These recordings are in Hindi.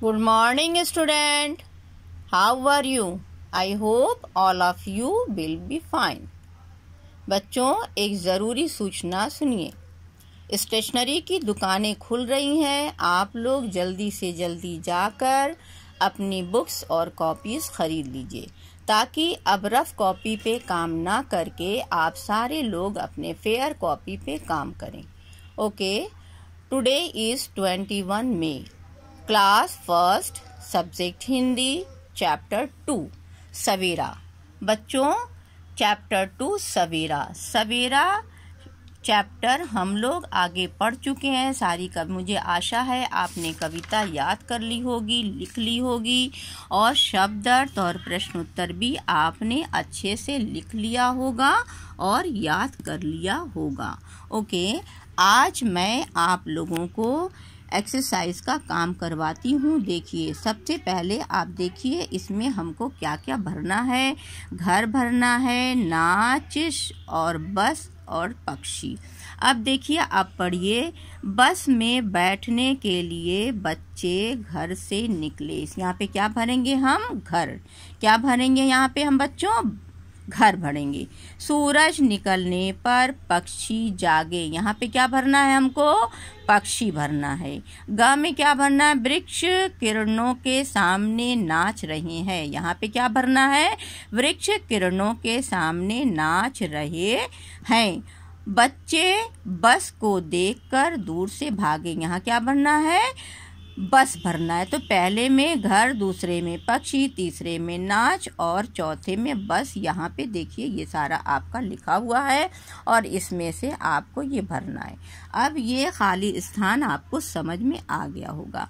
good morning student how are you I hope all of you will be fine बच्चों एक ज़रूरी सूचना सुनिए स्टेशनरी की दुकानें खुल रही हैं आप लोग जल्दी से जल्दी जाकर अपनी बुक्स और कॉपीज़ ख़रीद लीजिए ताकि अब रफ कॉपी पे काम ना करके आप सारे लोग अपने फेयर कॉपी पे काम करें okay today is twenty one May class first subject Hindi chapter two Savera बच्चों chapter two Savera Savera chapter हम लोग आगे पढ़ चुके हैं सारी कब मुझे आशा है आपने कविता याद कर ली होगी लिख ली होगी और शब्द अर्थ और प्रश्नोत्तर भी आपने अच्छे से लिख लिया होगा और याद कर लिया होगा ओके आज मैं आप लोगों को एक्सरसाइज का काम करवाती हूँ देखिए सबसे पहले आप देखिए इसमें हमको क्या क्या भरना है घर भरना है नाच और बस और पक्षी अब देखिए आप पढ़िए बस में बैठने के लिए बच्चे घर से निकले यहाँ पे क्या भरेंगे हम घर क्या भरेंगे यहाँ पे हम बच्चों घर भरेंगे सूरज निकलने पर पक्षी जागे यहाँ पे क्या भरना है हमको पक्षी भरना है ग में क्या भरना है वृक्ष किरणों के सामने नाच रहे हैं यहाँ पे क्या भरना है वृक्ष किरणों के सामने नाच रहे हैं बच्चे बस को देखकर दूर से भागे यहाँ क्या भरना है बस भरना है तो पहले में घर दूसरे में पक्षी तीसरे में नाच और चौथे में बस यहाँ पे देखिए ये सारा आपका लिखा हुआ है और इसमें से आपको ये भरना है अब ये खाली स्थान आपको समझ में आ गया होगा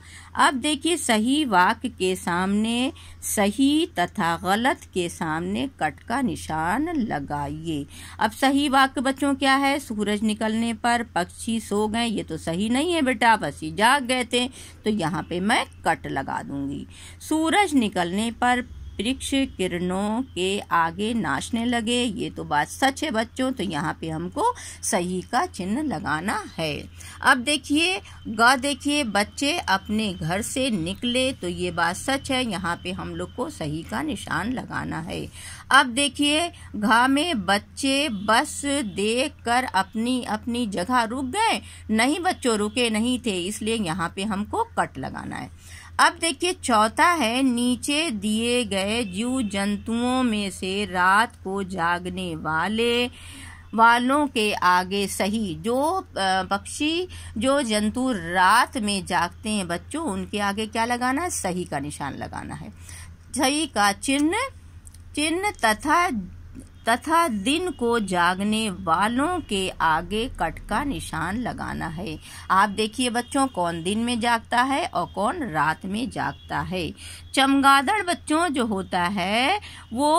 अब देखिए सही वाक्य के सामने सही तथा गलत के सामने कट का निशान लगाइए अब सही वाक्य बच्चों क्या है सूरज निकलने पर पक्षी सो गए ये तो सही नहीं है बेटा बस ये जाग गए थे तो यहाँ पे मैं कट लगा दूंगी सूरज निकलने पर वृक्ष किरणों के आगे नाचने लगे ये तो बात सच है बच्चों तो यहाँ पे हमको सही का चिन्ह लगाना है अब देखिए ग देखिए बच्चे अपने घर से निकले तो ये बात सच है यहाँ पे हम लोग को सही का निशान लगाना है अब देखिए घा में बच्चे बस देख कर अपनी अपनी जगह रुक गए नहीं बच्चों रुके नहीं थे इसलिए यहाँ पे हमको कट लगाना है अब देखिए चौथा है नीचे दिए गए जीव जंतुओं में से रात को जागने वाले वालों के आगे सही जो पक्षी जो जंतु रात में जागते हैं बच्चों उनके आगे क्या लगाना है सही का निशान लगाना है सही का चिन्ह चिन्ह तथा तथा दिन को जागने वालों के आगे कट का निशान लगाना है आप देखिए बच्चों कौन दिन में जागता है और कौन रात में जागता है चमगादड़ बच्चों जो होता है वो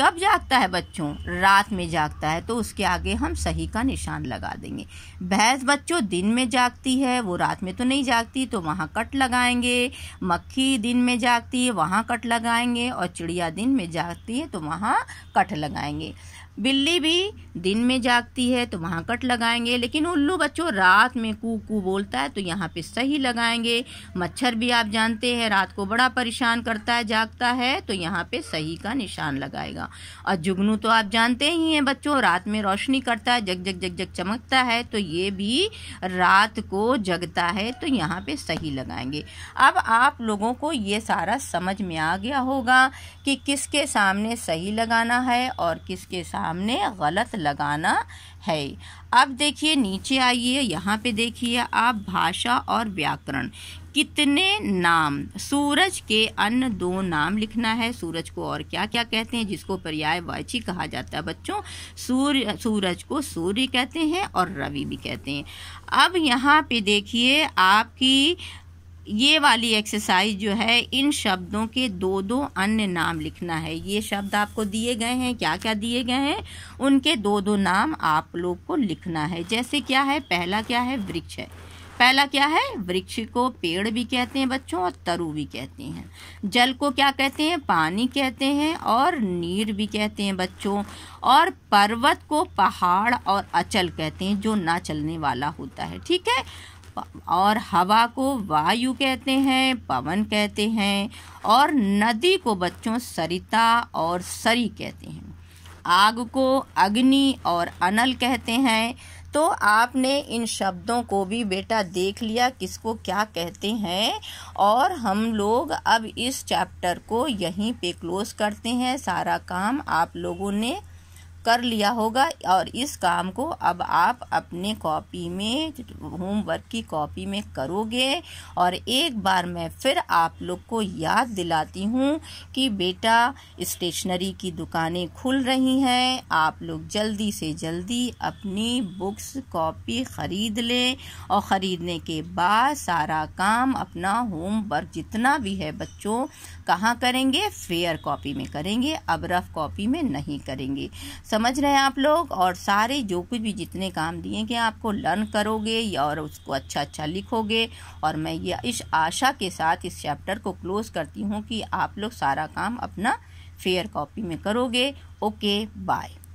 कब जागता है बच्चों रात में जागता है तो उसके आगे हम सही का निशान लगा देंगे भैंस बच्चों दिन में जागती है वो रात में तो नहीं जागती तो वहाँ कट लगाएंगे मक्खी दिन में जागती है वहाँ कट लगाएंगे और चिड़िया दिन में जागती है तो वहाँ कट लगाएंगे बिल्ली भी दिन में जागती है तो वहाँ कट लगाएंगे लेकिन उल्लू बच्चों रात में कू कू बोलता है तो यहाँ पे सही लगाएंगे मच्छर भी आप जानते हैं रात को बड़ा परेशान करता है जागता है तो यहाँ पे सही का निशान लगाएगा और जुगनू तो आप जानते ही हैं बच्चों रात में रोशनी करता है जग जग जग जग चमकता है तो ये भी रात को जगता है तो यहाँ पर सही लगाएंगे अब आप लोगों को ये सारा समझ में आ गया होगा कि किसके सामने सही लगाना है और किसके सामने हमने गलत लगाना है अब देखिए नीचे आइए यहाँ पे देखिए आप भाषा और व्याकरण कितने नाम सूरज के अन्य दो नाम लिखना है सूरज को और क्या क्या कहते हैं जिसको पर्यायवाची कहा जाता है बच्चों सूर्य सूरज को सूर्य कहते हैं और रवि भी कहते हैं अब यहाँ पे देखिए आपकी ये वाली एक्सरसाइज जो है इन शब्दों के दो दो अन्य नाम लिखना है ये शब्द आपको दिए गए हैं क्या क्या दिए गए हैं उनके दो दो नाम आप लोग को लिखना है जैसे क्या है पहला क्या है वृक्ष है पहला क्या है वृक्ष को पेड़ भी कहते हैं बच्चों और तरु भी कहते हैं जल को क्या कहते हैं पानी कहते हैं और नीर भी कहते हैं बच्चों और पर्वत को पहाड़ और अचल कहते हैं जो ना चलने वाला होता है ठीक है और हवा को वायु कहते हैं पवन कहते हैं और नदी को बच्चों सरिता और सरी कहते हैं आग को अग्नि और अनल कहते हैं तो आपने इन शब्दों को भी बेटा देख लिया किसको क्या कहते हैं और हम लोग अब इस चैप्टर को यहीं पे क्लोज करते हैं सारा काम आप लोगों ने कर लिया होगा और इस काम को अब आप अपने कॉपी में होमवर्क की कॉपी में करोगे और एक बार मैं फिर आप लोग को याद दिलाती हूँ कि बेटा स्टेशनरी की दुकानें खुल रही हैं आप लोग जल्दी से जल्दी अपनी बुक्स कॉपी ख़रीद लें और ख़रीदने के बाद सारा काम अपना होमवर्क जितना भी है बच्चों कहाँ करेंगे फेयर कॉपी में करेंगे अब रफ कॉपी में नहीं करेंगे सब समझ रहे हैं आप लोग और सारे जो कुछ भी जितने काम दिए गए आपको लर्न करोगे और उसको अच्छा अच्छा लिखोगे और मैं ये इस आशा के साथ इस चैप्टर को क्लोज़ करती हूँ कि आप लोग सारा काम अपना फेयर कॉपी में करोगे ओके बाय